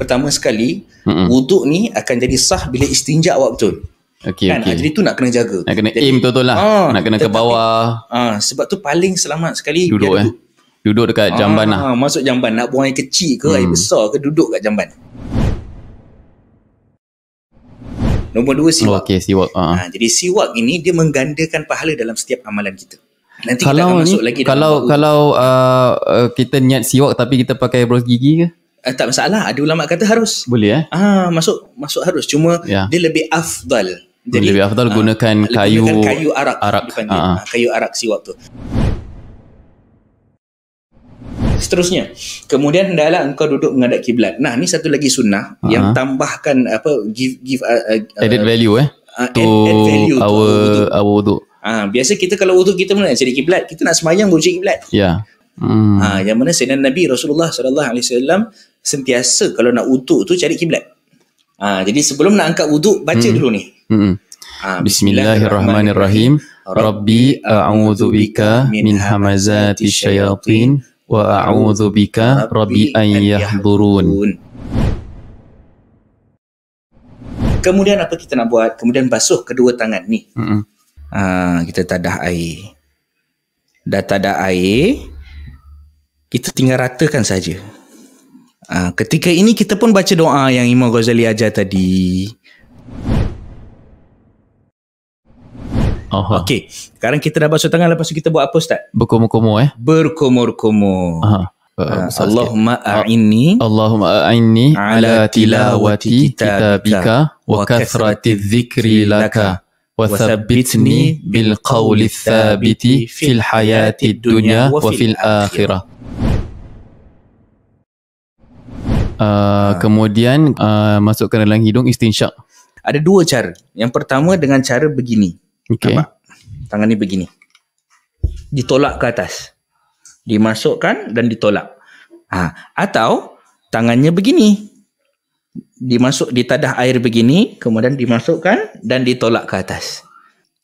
pertama sekali mm-hmm. wuduk ni akan jadi sah bila istinja awak betul Okay, kan? okay. Jadi tu nak kena jaga Nak kena jadi, aim betul-betul lah ah, Nak kena ke bawah ah, Sebab tu paling selamat sekali Duduk eh Duduk dekat ah, jamban lah ah, Masuk jamban Nak buang air kecil ke hmm. Air besar ke Duduk kat jamban Nombor dua siwak oh, Okay siwak ah. Ah, Jadi siwak ini Dia menggandakan pahala Dalam setiap amalan kita Nanti kalau kita akan masuk ni, lagi Kalau kalau uh, Kita niat siwak Tapi kita pakai bros gigi ke Uh, tak masalah ada ulama kata harus boleh eh ah masuk masuk harus cuma yeah. dia lebih afdal jadi lebih afdal uh, gunakan kayu gunakan kayu arak, arak. Depan dia. uh kayu arak si waktu. seterusnya kemudian hendaklah engkau duduk menghadap kiblat nah ni satu lagi sunnah uh-huh. yang tambahkan apa give give uh, uh, uh added value eh uh, to add, add value our to our wuduk ah uh, biasa kita kalau wuduk kita mana cari kiblat kita nak sembahyang wuduk kiblat ya yeah. Hmm. Ha, yang mana sayyidina Nabi Rasulullah sallallahu alaihi wasallam sentiasa kalau nak wuduk tu cari kiblat. Ha, jadi sebelum nak angkat wuduk baca hmm. dulu ni. Hmm. Ha, Bismillahirrahmanirrahim. Rabbi a'udzu bika min hamazati syayatin wa a'udzu bika rabbi an yahdurun. Kemudian apa kita nak buat? Kemudian basuh kedua tangan ni. Hmm. Ha, kita tadah air. Dah tadah air, kita tinggal ratakan saja. Ha, ketika ini kita pun baca doa yang Imam Ghazali ajar tadi. Aha. Okay, sekarang kita dah basuh tangan lepas tu kita buat apa Ustaz? Berkomor-komor eh. Berkomor-komor. Uh, ah, eh, Allahumma ah, a'inni Allahumma a'inni ala tilawati kitabika wa kathrati dhikri laka wa thabbitni bil qawli thabiti fil hayati dunya wa fil akhirah uh, kemudian uh, ah, masukkan dalam hidung istinsyak? Ada dua cara. Yang pertama dengan cara begini. Okay. Nampak? Tangan ni begini. Ditolak ke atas. Dimasukkan dan ditolak. Ha. Atau tangannya begini. Dimasuk, ditadah air begini. Kemudian dimasukkan dan ditolak ke atas.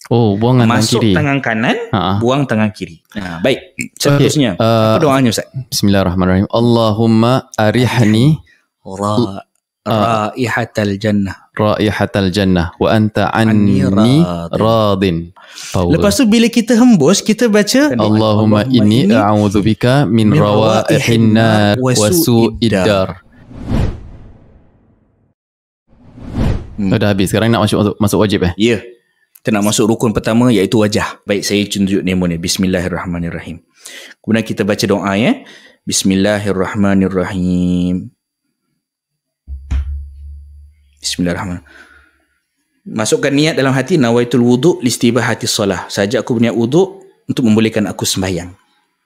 Oh, buang tangan Masuk kiri. Masuk tangan kanan, ha, ha buang tangan kiri. Ha, baik. Seterusnya. Okay. Uh, eh, apa doanya Ustaz? Bismillahirrahmanirrahim. Allahumma arihni ra ah. raihatal jannah. Raihatal jannah wa anta anni radin. Power. Lepas tu bila kita hembus, kita baca Allahumma inni a'udzubika min rawaihin nar wa su'id dar. Hmm. Dah habis. Sekarang nak masuk masuk wajib eh? Ya. Yeah kita nak masuk rukun pertama iaitu wajah. Baik, saya tunjuk nama ni. Bismillahirrahmanirrahim. Kemudian kita baca doa ya. Bismillahirrahmanirrahim. Bismillahirrahmanirrahim. Masukkan niat dalam hati nawaitul wudu listibah hati salah. Sahaja aku berniat wudu untuk membolehkan aku sembahyang.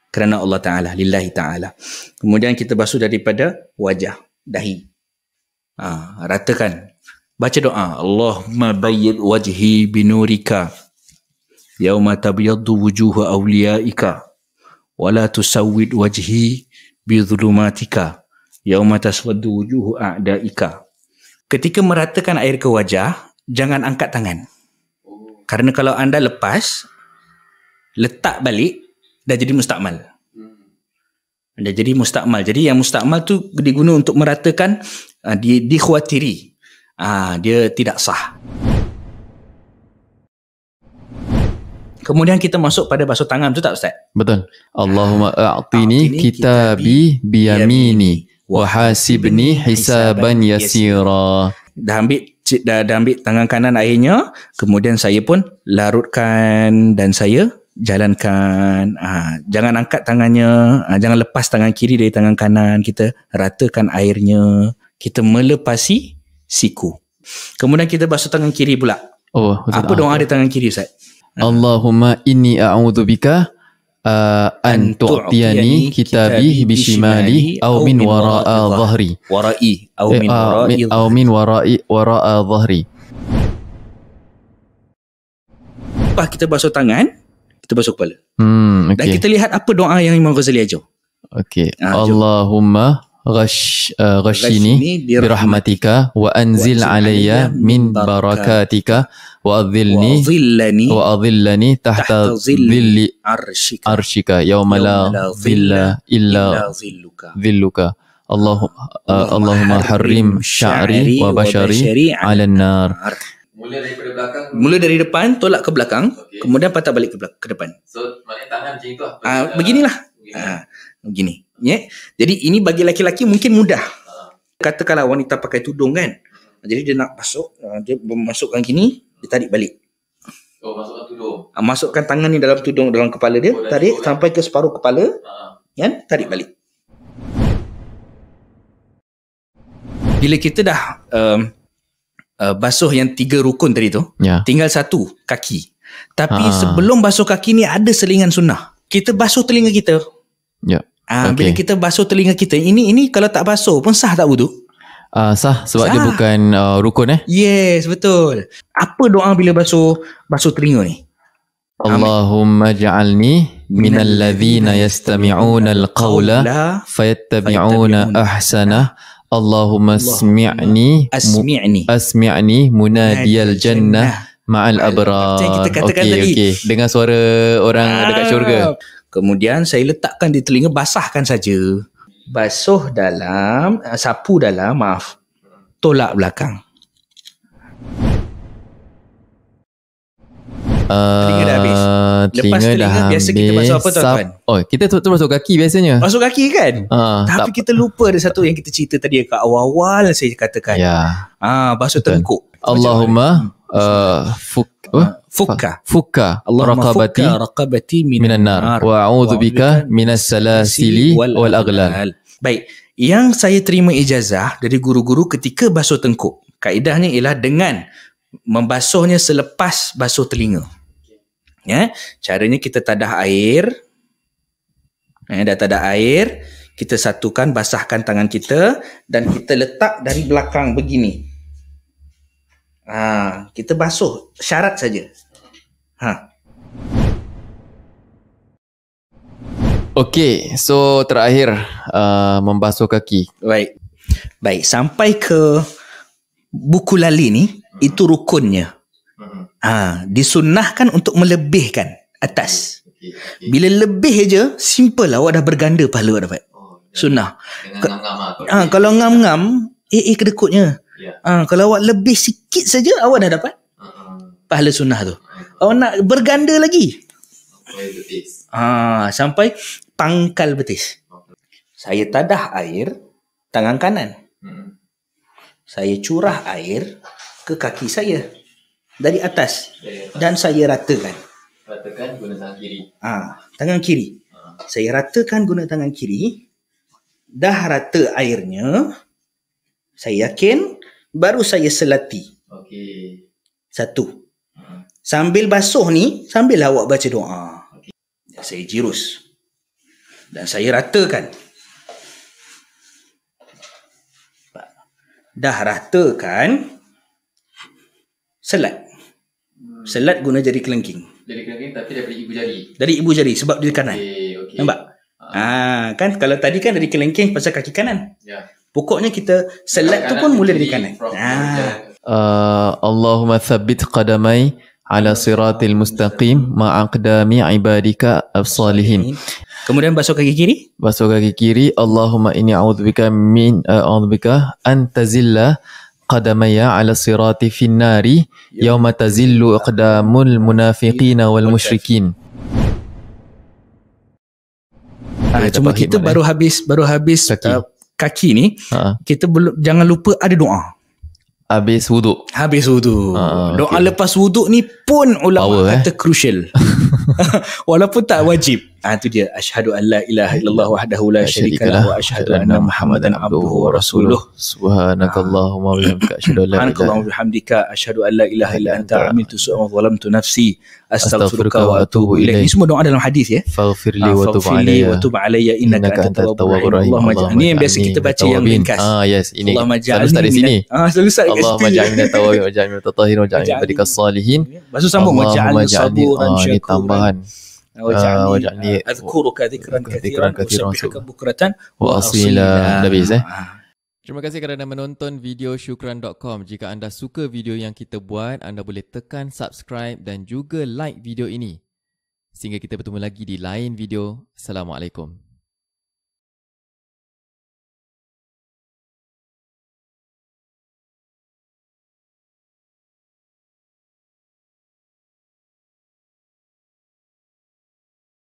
Kerana Allah Ta'ala, lillahi Ta'ala. Kemudian kita basuh daripada wajah, dahi. Ha, ratakan Baca doa. Allahumma bayyid wajhi binurika. Yawma tabiyaddu wujuhu awliyaika. Wala tusawid wajhi bidhulumatika. Yawma taswaddu wujuhu a'daika. Ketika meratakan air ke wajah, jangan angkat tangan. Karena kalau anda lepas, letak balik, dah jadi mustakmal. Dah jadi mustakmal. Jadi yang mustakmal tu diguna untuk meratakan, ah, di, dikhawatiri uh, dia tidak sah. Kemudian kita masuk pada basuh tangan tu tak Ustaz? Betul. Allahumma ha, a'tini kitabi biyamini wa hasibni hisaban yasira. Dah ambil dah, dah ambil tangan kanan akhirnya, kemudian saya pun larutkan dan saya jalankan ha, jangan angkat tangannya, ha, jangan lepas tangan kiri dari tangan kanan, kita ratakan airnya, kita melepasi siku. Kemudian kita basuh tangan kiri pula. Oh, Ustaz. apa doa di tangan kiri Ustaz? Allahumma inni a'udzu bika uh, an tu'tiyani kitabi bi shimali min wara'a zahri. Wara'i aw min wara'i wara'i wara'a dhahri. Lepas kita basuh tangan, kita basuh kepala. Hmm, okay. Dan kita lihat apa doa yang Imam Ghazali ajar. Okey. Ah, Allahumma ghash uh, ghashini bi rahmatika wa anzil alayya min barakatika wa adhilni wa adhillani tahta dhilli arshika, arshika yawma la dhilla illa dhilluka, dhilluka. Allah, uh, Allahumma harrim sya'ri wa bashari ala nar Mula dari depan tolak ke belakang okay. kemudian patah balik ke, belakang, ke depan So maknanya tangan macam itu lah ah, Beginilah ah, begini. Yeah? Jadi ini bagi laki-laki mungkin mudah. Katakanlah wanita pakai tudung kan. Jadi dia nak masuk, uh, dia memasukkan gini, dia tarik balik. Oh, masukkan tudung. Ah, masukkan tangan ni dalam tudung, dalam kepala dia, oh, tarik sampai ke separuh kepala. Ah. Kan? Tarik balik. Bila kita dah um, uh, basuh yang tiga rukun tadi tu, yeah. tinggal satu, kaki. Tapi ha. sebelum basuh kaki ni ada selingan sunnah. Kita basuh telinga kita. Yeah. Ah, okay. Bila kita basuh telinga kita, ini ini kalau tak basuh pun sah tak wudu? Uh, sah sebab sah. dia bukan uh, rukun eh. Yes, betul. Apa doa bila basuh basuh telinga ni? Allahumma ja'alni minal ladhina yastami'una al-qawla fayattabi'una ahsana. Allahumma asmi'ni asmi'ni asmi'ni munadiyal jannah ma'al abrar. Okey, okay Dengan suara orang dekat ah. syurga. Kemudian saya letakkan di telinga, basahkan saja. Basuh dalam, eh, sapu dalam, maaf. Tolak belakang. Uh, telinga dah habis. Eh, Lepas telinga, dah biasa habis. kita masuk apa tuan-tuan? Oh, kita tu, tu masuk kaki biasanya. Masuk kaki kan? Uh, Tapi tak, kita lupa ada satu yang kita cerita tadi kat awal-awal saya katakan. Ya. Yeah. Ah, basuh tengkuk. Allahumma uh, fuk, uh, Fukka, فك رقبتي فك رقبتي nar من النار واعوذ بك من السلاسل والاغلال baik yang saya terima ijazah dari guru-guru ketika basuh tengkuk kaedahnya ialah dengan membasuhnya selepas basuh telinga ya caranya kita tadah air ya dah tadah air kita satukan basahkan tangan kita dan kita letak dari belakang begini Ha, kita basuh syarat saja. Ha. Okay, so terakhir uh, membasuh kaki. Baik. Baik, sampai ke buku lali ni, uh itu rukunnya. uh Ha, disunahkan untuk melebihkan atas. Bila lebih je, simple lah. Awak dah berganda pahala awak oh, dapat. Sunnah. Lah, ha, kalau ngam-ngam, eh, eh, kedekutnya. Yeah. Ya. Ha, kalau awak lebih sikit saja awak dah dapat ah. pahala sunnah tu. Ah. Awak nak berganda lagi. Ha, sampai pangkal betis. Saya tadah air tangan kanan. Hmm. Saya curah air ke kaki saya dari atas dan saya ratakan. Ratakan guna tangan kiri. Ha, tangan kiri. Saya ratakan guna tangan kiri. Dah rata airnya saya yakin baru saya selati. Okey. Satu. Hmm. Sambil basuh ni, sambil awak baca doa. Okay. Saya jirus. Dan saya ratakan. Dah ratakan. Selat. Hmm. Selat guna jari kelengking. Jari kelengking tapi dari ibu jari. Dari ibu jari sebab dia kanan. Okay, okay. Nampak? Ah. ah, kan kalau tadi kan dari kelengking pasal kaki kanan. Ya. Pokoknya kita select tu pun mula dari kanan. Ha. Allahumma thabbit qadamai ala siratil mustaqim ma'aqdami ibadika afsalihin. Kemudian basuh kaki kiri. Basuh kaki kiri. Allahumma ini a'udzubika min uh, a'udzubika antazilla tazilla qadamaya ala sirati finnari yawma tazillu iqdamul munafiqina wal musyrikin. Ha, ah, cuma kita baru habis baru habis Uh, kaki ni ha. kita belum jangan lupa ada doa habis wuduk habis wuduk ha, ha doa lepas wuduk ni pun ulama Power, kata eh? crucial walaupun tak wajib Ah tu dia asyhadu alla ilaha illallah wahdahu la syarika lah wa asyhadu anna muhammadan abduhu wa rasuluh subhanakallahumma wa bihamdika asyhadu alla ilaha wa bihamdika asyhadu alla ilaha illa anta amiltu su'an wa zalamtu nafsi astaghfiruka wa atubu ilaik ini semua doa dalam hadis ya faghfir li ah, wa tub alayya wa tub alayya innaka antat tawwabur rahim Allahumma ini yang biasa kita baca yang ringkas ah yes ini Allahumma ja'alni selalu dari ya. sini ah selalu sekali Allahumma ja'alni tawwabin wa ja'alni mutatahhirin wa ja'alni badika salihin baru sambung wa ja'alni sabuan ah, syakur ini tambahan وجعلني اذكرك ذكرا كثيرا كثيرا بكره واصيلا لبيز Terima kasih kerana menonton video syukran.com. Jika anda suka video yang kita buat, anda boleh tekan subscribe dan juga like video ini. Sehingga kita bertemu lagi di lain video. Assalamualaikum.